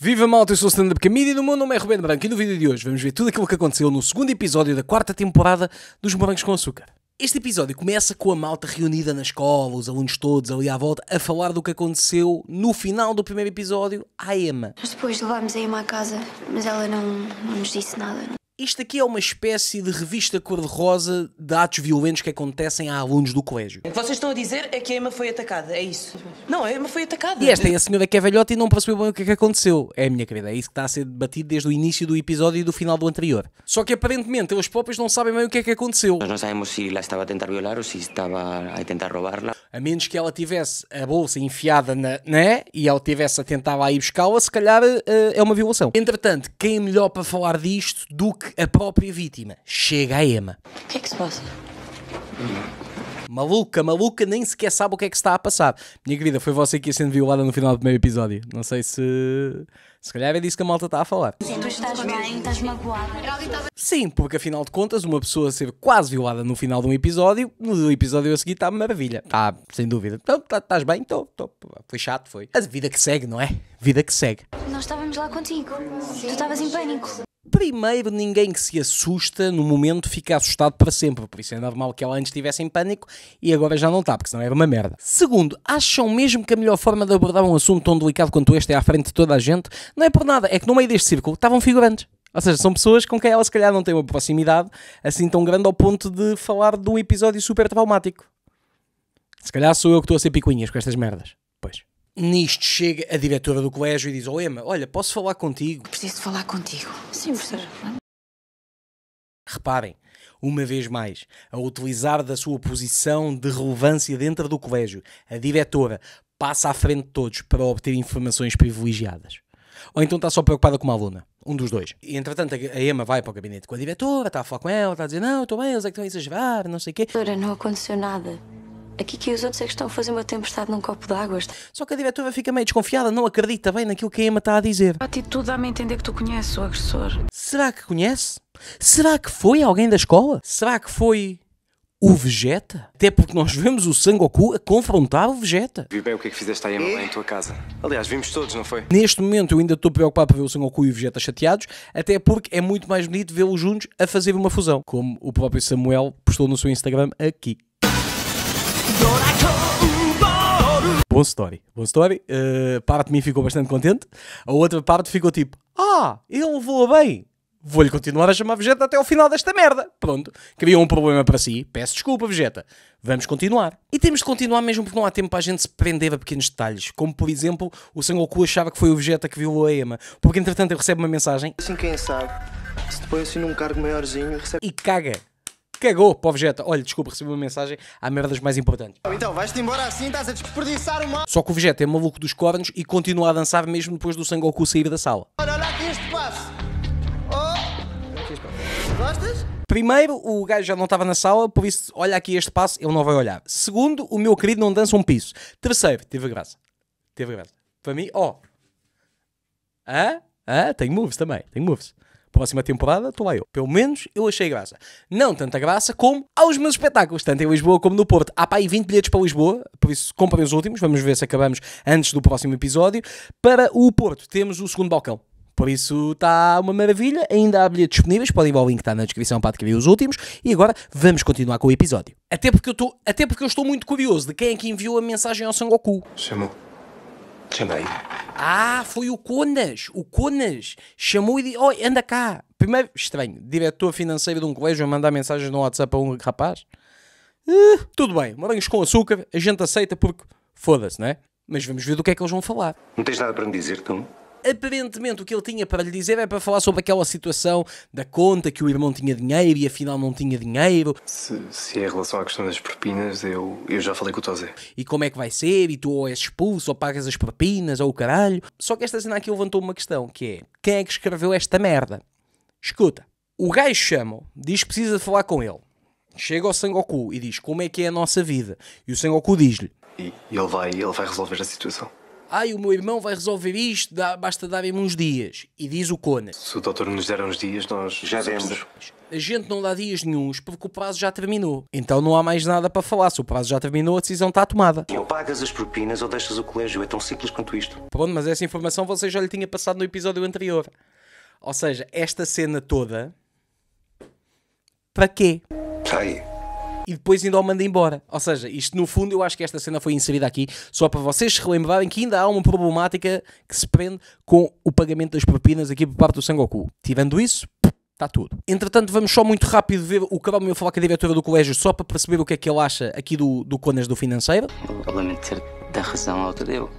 Viva malta, eu sou o stand-up comedian, o meu nome é Rubén Branco e no vídeo de hoje vamos ver tudo aquilo que aconteceu no segundo episódio da quarta temporada dos Morangos com Açúcar. Este episódio começa com a malta reunida na escola, os alunos todos ali à volta, a falar do que aconteceu no final do primeiro episódio à Emma. Nós depois levámos a Emma à casa, mas ela não, não nos disse nada. Isto aqui é uma espécie de revista cor-de-rosa de atos violentos que acontecem a alunos do colégio. O que vocês estão a dizer é que a Emma foi atacada, é isso? Não, a Emma foi atacada. E esta é a senhora que é velhota e não percebeu bem o que é que aconteceu. É, minha querida, é isso que está a ser debatido desde o início do episódio e do final do anterior. Só que aparentemente eles próprios não sabem bem o que é que aconteceu. Nós não sabemos se ela estava a tentar violar ou se estava a tentar roubar la A menos que ela tivesse a bolsa enfiada na, né? E ela tivesse a tentar lá ir buscá-la, se calhar uh, é uma violação. Entretanto, quem é melhor para falar disto do que a própria vítima chega à Emma. O que é que se passa? Maluca, maluca, nem sequer sabe o que é que está a passar. Minha querida, foi você que ia sendo violada no final do primeiro episódio. Não sei se. Se calhar é disso que a malta está a falar. Sim, tu estás bem, estás magoada. Sim, porque afinal de contas, uma pessoa ser quase violada no final de um episódio, no episódio a seguir está maravilha. Está, sem dúvida. Então, tá, estás bem? Estou. Foi chato, foi. A vida que segue, não é? Vida que segue. Nós estávamos lá contigo. Sim. Tu estavas em pânico. Primeiro, ninguém que se assusta no momento fica assustado para sempre, por isso é normal que ela antes estivesse em pânico e agora já não está, porque senão era uma merda. Segundo, acham mesmo que a melhor forma de abordar um assunto tão delicado quanto este é à frente de toda a gente? Não é por nada, é que no meio deste círculo estavam figurantes. Ou seja, são pessoas com quem ela se calhar não tem uma proximidade assim tão grande ao ponto de falar de um episódio super traumático. Se calhar sou eu que estou a ser picuinhas com estas merdas. Pois. Nisto chega a diretora do colégio e diz: Oh, Emma, olha, posso falar contigo? Preciso falar contigo. Sim, professor. Reparem, uma vez mais, a utilizar da sua posição de relevância dentro do colégio, a diretora passa à frente de todos para obter informações privilegiadas. Ou então está só preocupada com uma aluna. Um dos dois. E entretanto a Emma vai para o gabinete com a diretora, está a falar com ela, está a dizer: Não, estou bem, eles é que estão a exagerar, não sei o quê. Não aconteceu nada. É aqui que os outros é que estão a fazer uma tempestade num copo d'água. Só que a diretora fica meio desconfiada, não acredita bem naquilo que a Emma está a dizer. A atitude dá-me a entender que tu conheces o agressor. Será que conhece? Será que foi alguém da escola? Será que foi o Vegeta? Até porque nós vemos o Sangoku a confrontar o Vegeta. Vi bem o que é que fizeste aí e? em tua casa. Aliás, vimos todos, não foi? Neste momento eu ainda estou preocupado para ver o Sangoku e o Vegeta chateados, até porque é muito mais bonito vê-los juntos a fazer uma fusão, como o próprio Samuel postou no seu Instagram aqui. Bom story, bom story. Uh, parte de mim ficou bastante contente. A outra parte ficou tipo: Ah, ele voa bem. Vou-lhe continuar a chamar Vegeta até ao final desta merda. Pronto. Criou um problema para si. Peço desculpa, Vegeta. Vamos continuar. E temos de continuar mesmo porque não há tempo para a gente se prender a pequenos detalhes. Como, por exemplo, o Sengoku achava que foi o Vegeta que violou a Ema. Porque, entretanto, ele recebe uma mensagem. Assim, quem sabe? Se depois assina um cargo maiorzinho, recebe... E caga Cagou para o Vegeta. Olha, desculpa, recebi uma mensagem. Há merdas mais importantes. Então, vais-te embora assim, estás a desperdiçar o mal. Só que o Vegeta é maluco dos cornos e continua a dançar mesmo depois do Sangoku sair da sala. Olha, olha aqui este passo. Oh. Gostas? Primeiro, o gajo já não estava na sala, por isso, olha aqui este passo, ele não vai olhar. Segundo, o meu querido não dança um piso. Terceiro, teve graça. Teve graça. Para mim, ó. Oh. Hã? Hã? tem moves também, tem moves. Próxima temporada, estou lá eu. Pelo menos eu achei graça. Não tanta graça como aos meus espetáculos, tanto em Lisboa como no Porto. Há para aí 20 bilhetes para Lisboa, por isso comprem os últimos. Vamos ver se acabamos antes do próximo episódio. Para o Porto, temos o segundo balcão. Por isso está uma maravilha. Ainda há bilhetes disponíveis. Podem ir ao link que está na descrição para adquirir os últimos. E agora vamos continuar com o episódio. Até porque eu, tô, até porque eu estou muito curioso de quem é que enviou a mensagem ao Sangoku. Chamou. Chamei. Ah, foi o Conas. O Conas chamou e disse: Oi, anda cá. Primeiro, estranho, diretor financeiro de um colégio a mandar mensagens no WhatsApp a um rapaz. Uh, tudo bem, morangos com açúcar, a gente aceita porque foda-se, né? Mas vamos ver do que é que eles vão falar. Não tens nada para me dizer, tu? aparentemente o que ele tinha para lhe dizer é para falar sobre aquela situação da conta que o irmão tinha dinheiro e afinal não tinha dinheiro. Se, se é em relação à questão das propinas, eu, eu já falei com o Tozé. E como é que vai ser? E tu ou és expulso ou pagas as propinas ou o caralho. Só que esta cena aqui levantou uma questão que é quem é que escreveu esta merda? Escuta, o gajo chama diz que precisa de falar com ele. Chega ao Sangoku e diz como é que é a nossa vida. E o Sangoku diz-lhe. E ele vai, ele vai resolver a situação ai, o meu irmão vai resolver isto, dá, basta dar me uns dias. E diz o Conan. Se o doutor nos der uns dias, nós já demos. A gente não dá dias nenhums porque o prazo já terminou. Então não há mais nada para falar. Se o prazo já terminou, a decisão está tomada. Ou pagas as propinas ou deixas o colégio. É tão simples quanto isto. Pronto, mas essa informação você já lhe tinha passado no episódio anterior. Ou seja, esta cena toda. Para quê? Sei e depois ainda o manda embora. Ou seja, isto no fundo eu acho que esta cena foi inserida aqui só para vocês se relembrarem que ainda há uma problemática que se prende com o pagamento das propinas aqui por parte do Sangoku. Tirando isso, Está tudo. Entretanto, vamos só muito rápido ver o que meu falar com a diretora do colégio, só para perceber o que é que ele acha aqui do, do Conas do Financeiro. Eu ter da razão ao Tadeu.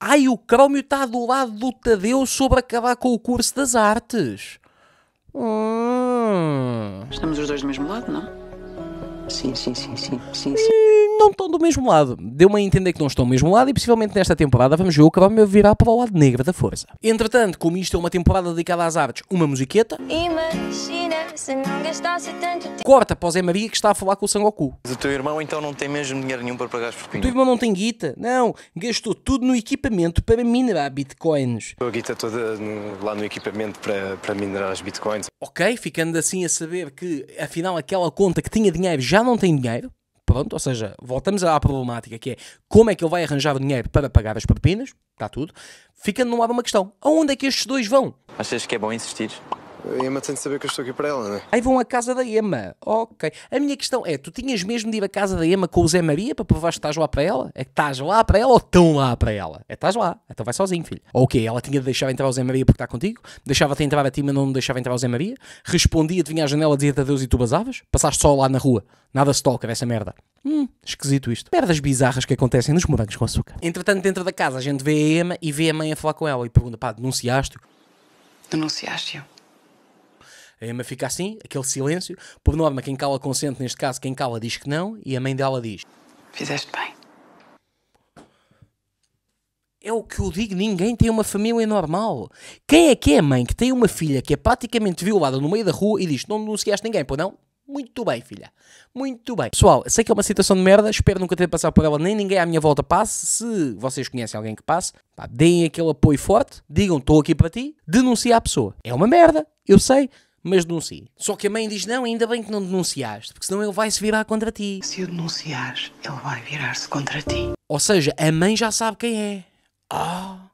Ai, o Crómio está do lado do Tadeu sobre acabar com o curso das artes. Hum. Estamos os dois do mesmo lado, não? 行行行行行行。não estão do mesmo lado. Deu-me a entender que não estão do mesmo lado e possivelmente nesta temporada vamos ver o vai virar para o lado negro da força. Entretanto, como isto é uma temporada dedicada às artes, uma musiqueta. Imagina se não gastasse tanto tempo. Corta para o Zé Maria que está a falar com o Sangoku. Mas o teu irmão então não tem mesmo dinheiro nenhum para pagar as propinas? O teu irmão não tem guita? Não. Gastou tudo no equipamento para minerar bitcoins. A guita toda no, lá no equipamento para, para minerar as bitcoins. Ok, ficando assim a saber que afinal aquela conta que tinha dinheiro já não tem dinheiro. Pronto, ou seja, voltamos à problemática que é como é que ele vai arranjar o dinheiro para pagar as propinas, está tudo, fica no ar uma questão. Aonde é que estes dois vão? Achas que é bom insistir? A Emma tem de saber que eu estou aqui para ela, não é? Aí vão à casa da Emma. Ok. A minha questão é: tu tinhas mesmo de ir à casa da Emma com o Zé Maria para provar que estás lá para ela? É que estás lá para ela ou estão lá para ela? É que estás lá. Então vai sozinho, filho. Ok, ela tinha de deixar entrar o Zé Maria porque está contigo, deixava-te entrar a ti, mas não deixava entrar o Zé Maria. Respondia-te, vinha à janela, dizia-te adeus e tu basavas. Passaste só lá na rua. Nada se toca dessa merda. Hum, esquisito isto. Merdas bizarras que acontecem nos morangos com açúcar. Entretanto, dentro da casa, a gente vê a Emma e vê a mãe a falar com ela e pergunta: pá, denunciaste-o? Denunciaste-o. A Emma fica assim, aquele silêncio. Por norma, quem cala consente, neste caso, quem cala diz que não, e a mãe dela diz: Fizeste bem. É o que eu digo, ninguém tem uma família normal. Quem é que é a mãe que tem uma filha que é praticamente violada no meio da rua e diz: Não denunciaste ninguém, pô, não? Muito bem, filha. Muito bem. Pessoal, sei que é uma situação de merda, espero nunca ter passado por ela, nem ninguém à minha volta passe. Se vocês conhecem alguém que passe, pá, deem aquele apoio forte, digam estou aqui para ti, denuncie a pessoa. É uma merda, eu sei mas denuncie. Só que a mãe diz: Não, ainda bem que não denunciaste, porque senão ele vai se virar contra ti. Se o denunciares, ele vai virar-se contra ti. Ou seja, a mãe já sabe quem é. Ah! Oh.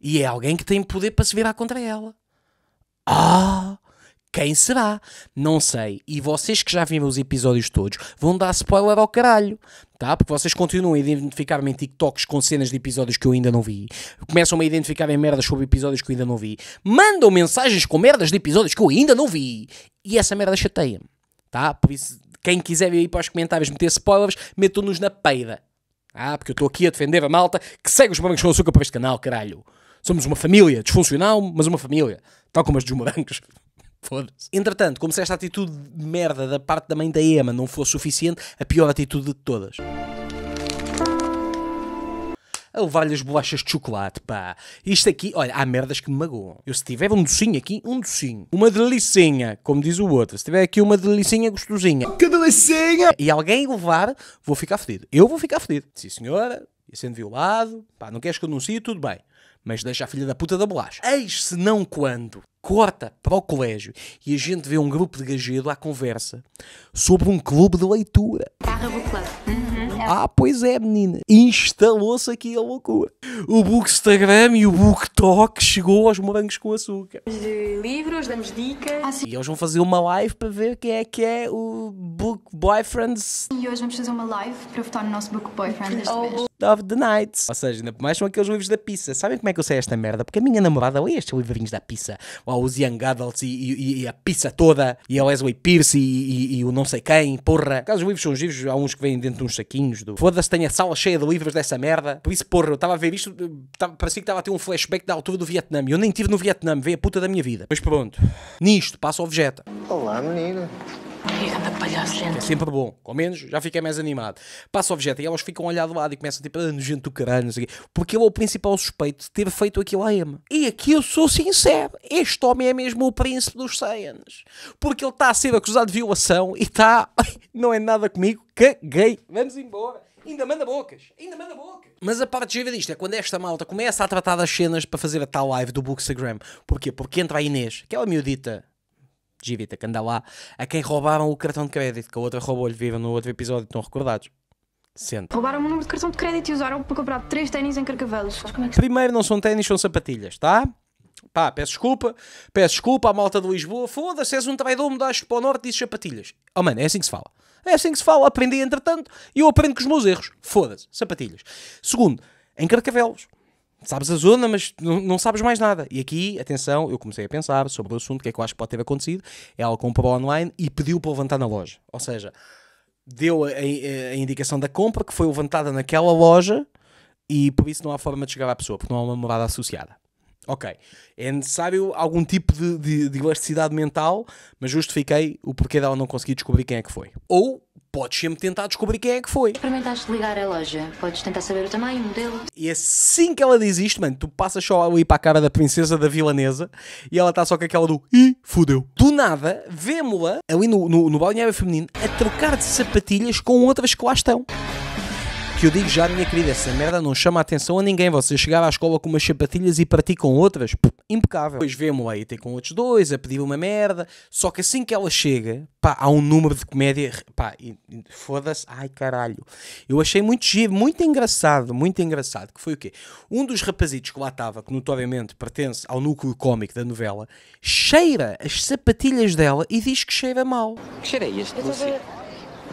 E é alguém que tem poder para se virar contra ela. Ah! Oh. Quem será? Não sei. E vocês que já viram os episódios todos vão dar spoiler ao caralho. Tá? Porque vocês continuam a identificar-me em TikToks com cenas de episódios que eu ainda não vi. Começam-me a identificar em merdas sobre episódios que eu ainda não vi. Mandam mensagens com merdas de episódios que eu ainda não vi. E essa merda chateia-me. Tá? Por isso, quem quiser ir para os comentários meter spoilers, metam-nos na peida. Ah, porque eu estou aqui a defender a malta que segue os morangos com açúcar para este canal, caralho. Somos uma família disfuncional, mas uma família. Tal como as dos morangos. Foda-se. Entretanto, como se esta atitude de merda da parte da mãe da Emma não fosse suficiente, a pior atitude de todas a levar-lhe as bolachas de chocolate, pá. Isto aqui, olha, há merdas que me magoam. Eu se tiver um docinho aqui, um docinho. Uma delicinha, como diz o outro. Se tiver aqui uma delicinha gostosinha. Que delicinha! E alguém levar, vou ficar fedido. Eu vou ficar fedido. Sim, senhora, ia sendo violado, pá, não queres que eu anuncie, tudo bem mas deixa a filha da puta da bolacha. Eis se não quando corta para o colégio e a gente vê um grupo de gajedo à conversa sobre um clube de leitura. Uhum. Ah, pois é, menina. Instalou-se aqui a loucura. O Bookstagram e o Booktalk chegou aos morangos com açúcar. De livros, damos dicas. Ah, e eles vão fazer uma live para ver quem é que é o Boyfriends. E hoje vamos fazer uma live para votar no nosso Book Boyfriend deste oh. mês. Of the Night. Ou seja, ainda mais são aqueles livros da pizza. Sabem como é que eu sei esta merda? Porque a minha namorada lê estes livrinhos da pizza. Ou os Young Adults e, e, e, a pizza toda. E a Leslie Pierce e, e o não sei quem. Porra. Porque livros são os livros, há uns que vêm dentro de uns saquinhos. Do... Foda-se, tem a sala cheia de livros dessa merda. Por isso, porra, eu estava a ver isto. Tava, tá, parecia que estava a ter um flashback da altura do Vietnã. E eu nem estive no Vietnã. Veio a puta da minha vida. Mas pronto. Nisto, passo ao objeto. Olá, menina. É sempre bom, Com menos já fiquei mais animado. Passa o objeto e elas ficam a olhar do lado e começam tipo, ah, nojento do caralho, não sei o quê. Porque ele é o principal suspeito de ter feito aquilo a Emma. E aqui eu sou sincero, este homem é mesmo o príncipe dos Saiyans. Porque ele está a ser acusado de violação e está, não é nada comigo, caguei. Vamos embora. Ainda manda bocas, ainda manda bocas. Mas a parte gira disto é quando esta malta começa a tratar das cenas para fazer a tal live do Bookstagram. Porquê? Porque entra a Inês, aquela miudita Givita, que anda lá, a quem roubaram o cartão de crédito, que a outra roubou-lhe, viram no outro episódio, estão recordados? Sente. Roubaram o número de cartão de crédito e usaram para comprar três ténis em carcavelos. É que... Primeiro, não são ténis, são sapatilhas, tá? Pá, peço desculpa, peço desculpa à malta de Lisboa. Foda-se, és um traidor, mudaste para o norte e sapatilhas. Oh, mano, é assim que se fala. É assim que se fala. Aprendi entretanto e eu aprendo com os meus erros. Foda-se, sapatilhas. Segundo, em Carcavelos. Sabes a zona, mas não, sabes mais nada. E aqui, atenção, eu comecei a pensar sobre o assunto, o que é que eu acho que pode ter acontecido. Ela é comprou online e pediu para levantar na loja. Ou seja, deu a, a, a indicação da compra que foi levantada naquela loja e por isso não há forma de chegar à pessoa, porque não há uma morada associada. Ok. É necessário algum tipo de, de, de, elasticidade mental, mas justifiquei o porquê dela não conseguir descobrir quem é que foi. Ou podes sempre tentar descobrir quem é que foi. Experimentaste ligar a loja, podes tentar saber o tamanho, o modelo. E assim que ela diz isto, mano, tu passas só ali para a cara da princesa da vilanesa e ela está só com aquela do e fudeu. Do nada, vemo-la ali no, no, no balneário feminino a trocar de sapatilhas com outras que lá estão que eu digo já, minha querida, essa merda não chama a atenção a ninguém. Você chegava à escola com umas sapatilhas e pratica com outras, Puh, impecável. Depois vemos me lá tem com outros dois, a pedir uma merda. Só que assim que ela chega, pá, há um número de comédia, pá, foda-se, ai caralho. Eu achei muito giro, muito engraçado, muito engraçado, que foi o quê? Um dos rapazitos que lá estava, que notoriamente pertence ao núcleo cómico da novela, cheira as sapatilhas dela e diz que cheira mal. Que cheira é este, Lúcia?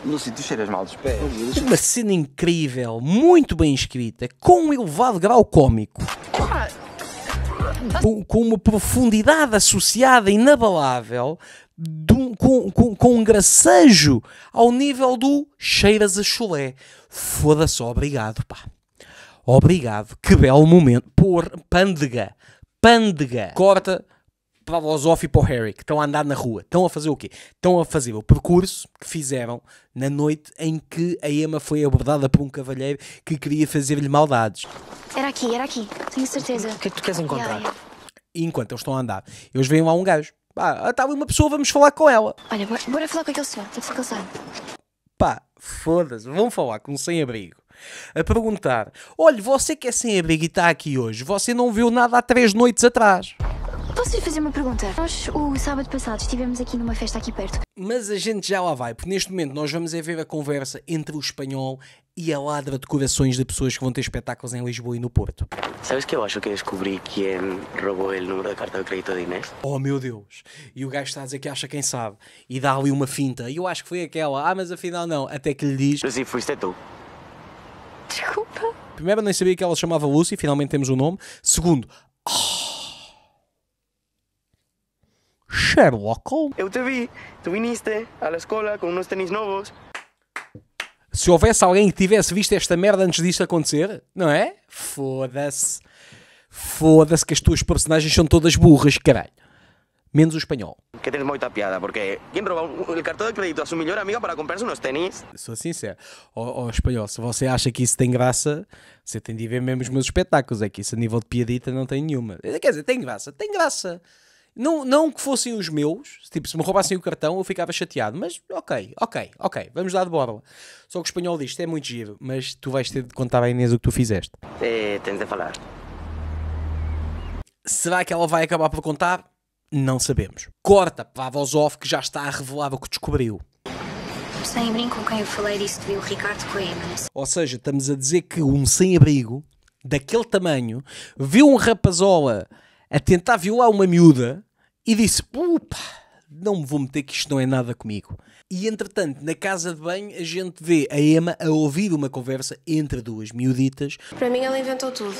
no sítio cheiras mal dos pés. Uma cena incrível, muito bem escrita, com um elevado grau cômico. Com, com uma profundidade associada inabalável, com, com, com, um gracejo ao nível do cheiras a chulé. Foda-se, obrigado, pá. Obrigado, que belo momento. Por pândega, pândega. Corta para os off e para o Harry, que estão a andar na rua, estão a fazer o quê? Estão a fazer o percurso que fizeram na noite em que a Emma foi abordada por um cavalheiro que queria fazer-lhe maldades. Era aqui, era aqui, tenho certeza. O que é que tu queres encontrar? Yeah, yeah. E enquanto eles estão a andar, eles veem lá um gajo. Pá, estava ah, tá uma pessoa, vamos falar com ela. Olha, bora, falar com aquele senhor, Estou que ser é cansado. Pá, foda-se, Vamos falar com um sem-abrigo a perguntar: Olha, você que é sem abrigo e está aqui hoje, você não viu nada há três noites atrás. Posso lhe fazer uma pergunta? Nós, o sábado passado, estivemos aqui numa festa aqui perto. Mas a gente já lá vai, porque neste momento nós vamos é ver a conversa entre o espanhol e a ladra de corações de pessoas que vão ter espetáculos em Lisboa e no Porto. Sabes que eu acho que descobri quem roubou o número da carta de crédito de Inês? Oh meu Deus! E o gajo está a dizer que acha quem sabe e dá ali uma finta. E eu acho que foi aquela, ah, mas afinal não, até que lhe diz. Mas e foste tu? Desculpa. Primeiro, nem sabia que ela se chamava Lucy, finalmente temos o um nome. Segundo, oh, Sherlock Holmes. Eu te vi, tu viniste à escola com uns tênis novos. Se houvesse alguém que tivesse visto esta merda antes disto acontecer, não é? Foda-se. Foda-se que as tuas personagens são todas burras, caralho. Menos o espanhol. Que tens muita piada, porque quem roubou o cartão de crédito a sua melhor amiga para comprar-se uns tênis? Sou sincero. Ó espanhol, se você acha que isso tem graça, você tem de ver mesmo os meus espetáculos. É que isso a nível de piadita não tem nenhuma. Quer dizer, tem graça, tem graça. Não, não que fossem os meus, tipo, se me roubassem o cartão eu ficava chateado, mas ok, ok, ok, vamos dar de borla. Só que o espanhol diz: é muito giro, mas tu vais ter de contar à Inês o que tu fizeste. É, tens de falar. Será que ela vai acabar por contar? Não sabemos. Corta para a voz off que já está a revelar o que descobriu. Sem-abrigo com quem eu falei que viu o Ricardo Coimbra. Ou seja, estamos a dizer que um sem-abrigo daquele tamanho viu um rapazola a tentar violar uma miúda e disse: Opa, não me vou meter que isto não é nada comigo. E entretanto, na casa de banho, a gente vê a Emma a ouvir uma conversa entre duas miuditas. Para mim, ela inventou tudo.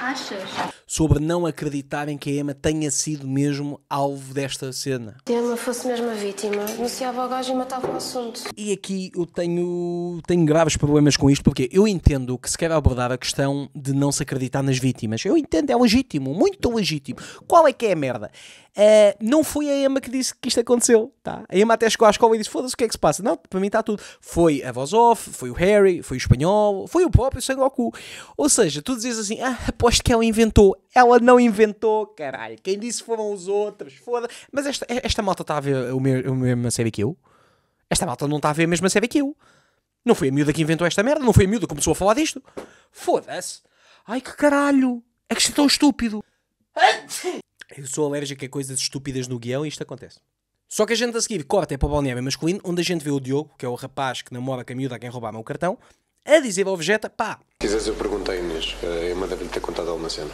Achas? Sobre não acreditarem que a Emma tenha sido mesmo alvo desta cena. Se a Emma fosse mesmo a vítima, denunciava o gajo e matava o assunto. E aqui eu tenho, tenho graves problemas com isto, porque eu entendo que se quer abordar a questão de não se acreditar nas vítimas. Eu entendo, é legítimo, muito legítimo. Qual é que é a merda? Uh, não foi a Emma que disse que isto aconteceu. Tá? A Emma até chegou à escola e disse: Foda-se, o que é que se passa? Não, para mim está tudo. Foi a voz off, foi o Harry, foi o espanhol, foi o próprio Sengoku. Ou seja, tu dizes assim: Ah, pô, aposto que ela inventou. Ela não inventou, caralho. Quem disse foram os outros. Foda Mas esta, esta malta está a ver o mesmo, a mesma série que eu? Esta malta não está a ver a mesma série que eu. Não foi a miúda que inventou esta merda. Não foi a miúda que começou a falar disto. Foda-se. Ai que caralho. É que isto é tão estúpido. Eu sou alérgico a coisas estúpidas no guião e isto acontece. Só que a gente a seguir corta é para o balneário masculino, onde a gente vê o Diogo, que é o rapaz que namora com a miúda a quem roubava o cartão, a dizer ao Vegeta, pá, quiseres eu perguntei, Inês. A eh, Emma deve-lhe ter contado alguma cena.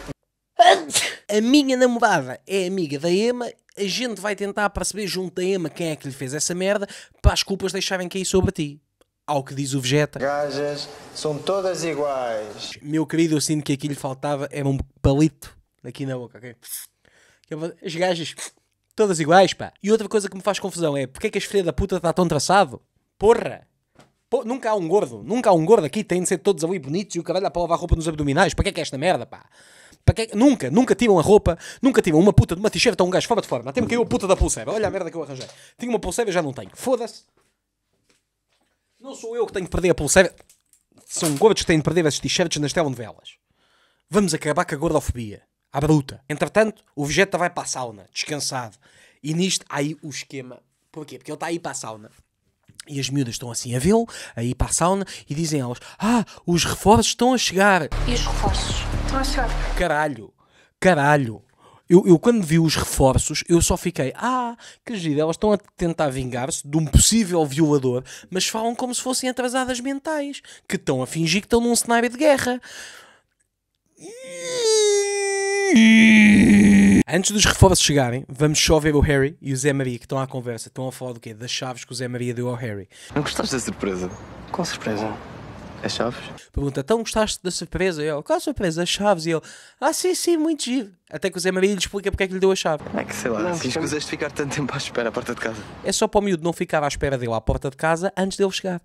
A minha namorada é amiga da Emma. A gente vai tentar perceber junto da Emma quem é que lhe fez essa merda para as culpas deixarem cair sobre ti. Ao que diz o Vegeta. Gajas são todas iguais. Meu querido, eu sinto que aqui lhe faltava era um palito aqui na boca, ok? As gajas todas iguais, pá. E outra coisa que me faz confusão é porque é que as filhas da puta está tão traçado? Porra! Pô, nunca há um gordo, nunca há um gordo aqui, têm de ser todos ali bonitos e o cabelo caralho para lavar roupa nos abdominais. Para que é que é esta merda, pá? Para que é que... Nunca, nunca tiram a roupa, nunca tiram uma puta de uma t-shirt a um gajo fora de forma. Até me caiu a puta da pulseira. Olha a merda que eu arranjei. Tinha uma pulseira e já não tenho. Foda-se. Não sou eu que tenho de perder a pulseira. São gordos que têm de perder esses t-shirts nas telenovelas. Vamos acabar com a gordofobia. À bruta. Entretanto, o Vegeta vai para a sauna, descansado. E nisto há aí o esquema. Porquê? Porque ele está aí para a sauna. E as miúdas estão assim a vê-lo, aí para a sauna, e dizem elas: Ah, os reforços estão a chegar. E os reforços? Estão a chegar. Caralho, caralho. Eu, eu, quando vi os reforços, eu só fiquei, ah, que giro, elas estão a tentar vingar-se de um possível violador, mas falam como se fossem atrasadas mentais, que estão a fingir que estão num cenário de guerra. Antes dos reforços chegarem, vamos só ver o Harry e o Zé Maria que estão à conversa. Estão a falar do quê? Das chaves que o Zé Maria deu ao Harry. Não gostaste da surpresa? Qual surpresa? As chaves? Pergunta, então gostaste da surpresa? E ele, qual surpresa? As chaves? E ele, ah sim, sim, muito giro. Até que o Zé Maria lhe explica porque é que lhe deu a chave. É que sei lá, não, assim escusaste ficar tanto tempo à espera à porta de casa. É só para o miúdo não ficar à espera dele à porta de casa antes dele chegar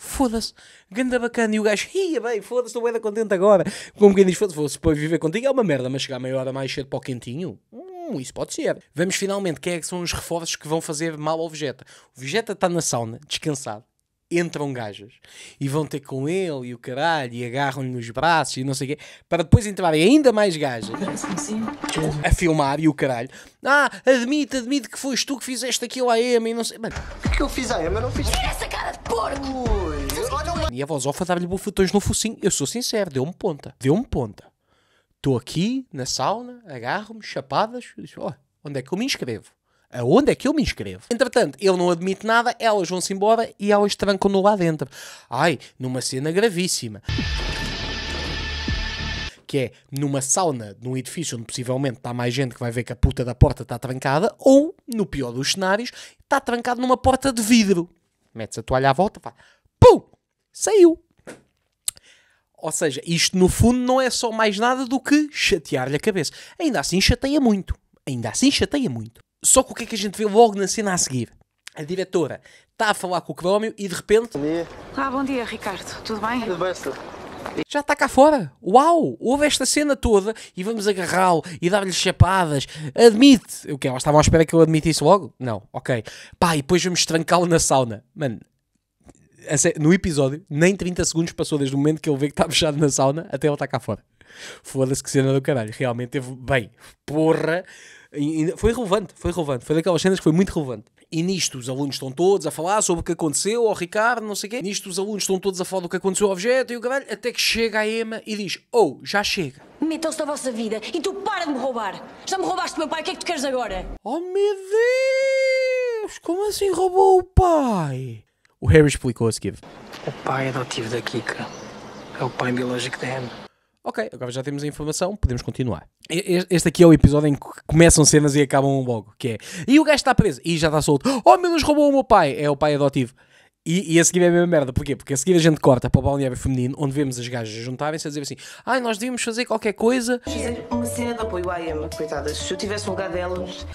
foda-se, ganda bacana. E o gajo, ia bem, foda-se, estou bem contente agora. Como quem diz, foda-se, depois viver contigo é uma merda, mas chegar meia hora mais cedo para o quentinho, hum, isso pode ser. Vamos finalmente, quem é que são os reforços que vão fazer mal ao Vegeta? O Vegeta está na sauna, descansado, entram gajas e vão ter com ele e o caralho e agarram-lhe nos braços e não sei o quê, para depois entrarem ainda mais gajas a filmar e o caralho. Ah, admite, admite que foste tu que fizeste aquilo à Ema e não sei. Mano, o que, é que eu fiz à Ema? Eu não fiz. Tira essa cara de porco! Uh. E a vozófa dá lhe bufetões no focinho. Eu sou sincero, deu-me ponta. Deu-me ponta. Estou aqui na sauna, agarro-me, chapadas. Diz, oh, onde é que eu me inscrevo? Aonde é que eu me inscrevo? Entretanto, ele não admite nada, elas vão-se embora e elas trancam-no lá dentro. Ai, numa cena gravíssima. Que é numa sauna, num edifício onde possivelmente está mais gente que vai ver que a puta da porta está trancada, ou, no pior dos cenários, está trancado numa porta de vidro. Metes a toalha à volta, pá, pum! saiu. Ou seja, isto no fundo não é só mais nada do que chatear-lhe a cabeça. Ainda assim chateia muito. Ainda assim chateia muito. Só que o que é que a gente vê logo na cena a seguir? A diretora está a falar com o Crómio e de repente. Bom dia. Ah, bom dia, Ricardo. Tudo bem? Tudo bem, senhor. Já está cá fora. Uau! Houve esta cena toda e vamos agarrá-lo e dar-lhe chapadas. Admite! O que? Elas estavam à espera que eu admitisse logo? Não, ok. Pá, e depois vamos trancá-lo na sauna. Mano, é, no episódio, nem 30 segundos passou desde o momento que ele vê que está fechado na sauna até ele estar tá cá fora. Foda-se que cena do caralho. Realmente teve bem. Porra. Foi relevante, foi relevante. Foi daquelas cenas que foi muito relevante. E nisto os alunos estão todos a falar sobre o que aconteceu ao Ricardo, não sei o quê. Nisto os alunos estão todos a falar do que aconteceu ao objeto e o caralho. Até que chega a Emma e diz: Oh, já chega. Metam-se na vossa vida e tu para de me roubar. Já me roubaste o meu pai, o que é que tu queres agora? Oh meu Deus! Como assim roubou o pai? O Harry explicou a seguir. O pai adotivo da Kika é o pai biológico da Anne. Ok, agora já temos a informação, podemos continuar. Este aqui é o episódio em que começam cenas e acabam logo, que é... E o gajo está preso, e já está solto. Oh meu Deus, roubou o meu pai! É o pai adotivo. E, e, a seguir é a mesma merda. Porquê? Porque a seguir a gente corta para o balneário feminino, onde vemos as gajas juntarem-se a dizer assim: ai, ah, nós devíamos fazer qualquer coisa. Fazer uma cena de apoio à Emma, coitadas. Se eu tivesse um lugar delas.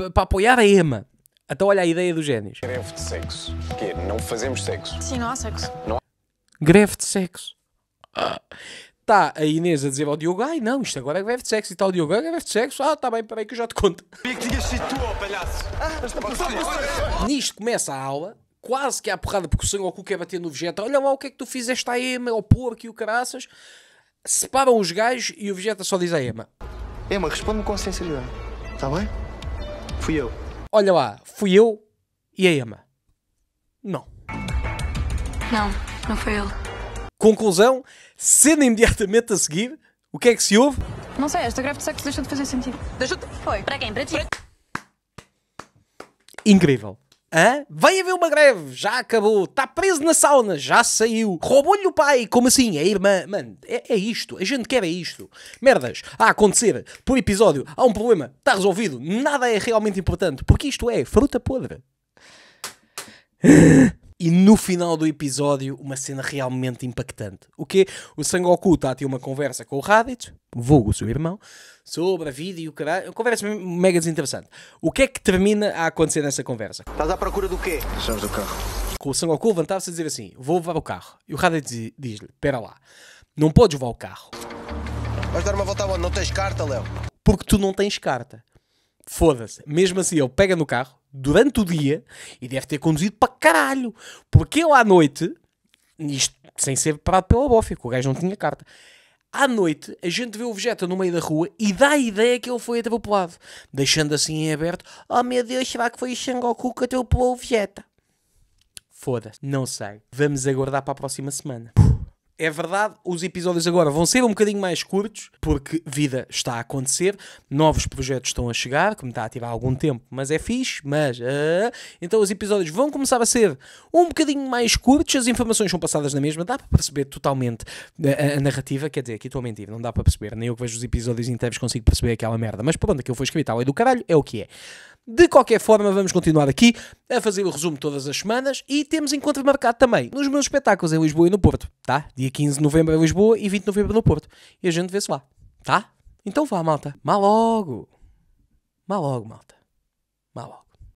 Uh, para apoiar a Emma. Então olha a ideia dos génios. Greve de sexo. Quê? É, não fazemos sexo. Sim, não há sexo. Não há... Greve de sexo. Está ah. Tá, a Inês a dizer ao Diogo, ai não, isto agora é greve de sexo e tal, tá Diogo, é greve de sexo, ah, está bem, peraí que eu já te conto. Queria que tinhas sido tu, ó palhaço. Ah, Nisto começa a aula, quase que a porrada, porque o Sengoku quer bater no Vegeta, olha lá o que é que tu fizeste à Ema, ao porco e o caraças. Separam os gajos e o Vegeta só diz à Ema. Ema, responde-me com sinceridade, está bem? Fui eu. Olha lá, Fui eu e a Emma. Não. Não, não foi ele. Conclusão, cena imediatamente a seguir, o que é que se ouve? Não sei, esta greve de sexo deixou de fazer sentido. Deixou de... Foi. Para quem? Para ti? Incrível. Hã? Vai haver uma greve, já acabou, está preso na sauna, já saiu, roubou-lhe o pai, como assim? É a irmã, mano, é, é isto, a gente quer é isto. Merdas, a acontecer, por episódio, há um problema, está resolvido, nada é realmente importante, porque isto é fruta podre e no final do episódio uma cena realmente impactante. O que O Sangoku está a ter uma conversa com o Raditz, vulgo seu irmão, sobre a vida e o caralho. Uma conversa mega desinteressante. O que é que termina a acontecer nessa conversa? Estás à procura do quê? Chaves do carro. Com o Sangoku levantava-se a dizer assim, vou levar o carro. E o Raditz diz-lhe, espera lá, não podes levar o carro. Vais dar uma volta aonde? Não tens carta, Léo? Porque tu não tens carta. Foda-se. Mesmo assim, ele pega no carro, durante o dia e deve ter conduzido para caralho. Porque eu à noite, isto sem ser parado pela bofe, que o gajo não tinha carta. À noite, a gente vê o Vegeta no meio da rua e dá a ideia que ele foi atropelado, deixando assim em aberto: Oh meu Deus, será que foi o Xangoku que atropelou o Vegeta? Foda-se, não sei. Vamos aguardar para a próxima semana. É verdade, os episódios agora vão ser um bocadinho mais curtos, porque vida está a acontecer, novos projetos estão a chegar, que me está a ativar há algum tempo, mas é fixe, mas... Uh, então os episódios vão começar a ser um bocadinho mais curtos, as informações são passadas na mesma, dá para perceber totalmente ah, a, a, narrativa, quer dizer, aqui estou a mentir, não dá para perceber, nem eu que vejo os episódios inteiros consigo perceber aquela merda, mas pronto, aquilo foi escrito, é do caralho, é o que é. De qualquer forma, vamos continuar aqui a fazer o resumo todas as semanas e temos encontro marcado também nos meus espetáculos em Lisboa e no Porto, tá? Dia 15 de novembro em Lisboa e 20 de novembro no Porto. E a gente vê-se lá, tá? Então vá, malta. Má logo. Má logo, malta. Má logo.